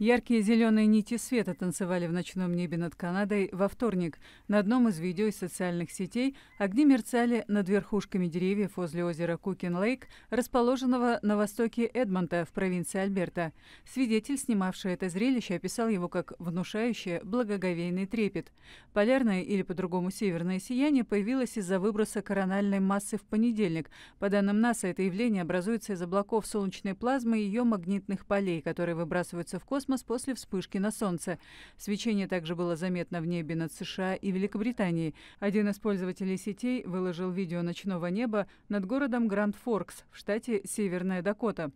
Яркие зеленые нити света танцевали в ночном небе над Канадой во вторник на одном из видео из социальных сетей. Огни мерцали над верхушками деревьев возле озера Кукин-Лейк, расположенного на востоке Эдмонта в провинции Альберта. Свидетель, снимавший это зрелище, описал его как внушающее благоговейный трепет. Полярное или по-другому северное сияние появилось из-за выброса корональной массы в понедельник. По данным НАСА, это явление образуется из облаков солнечной плазмы и ее магнитных полей, которые выбрасываются в космос космос после вспышки на Солнце. Свечение также было заметно в небе над США и Великобританией. Один из пользователей сетей выложил видео ночного неба над городом Гранд-Форкс в штате Северная Дакота.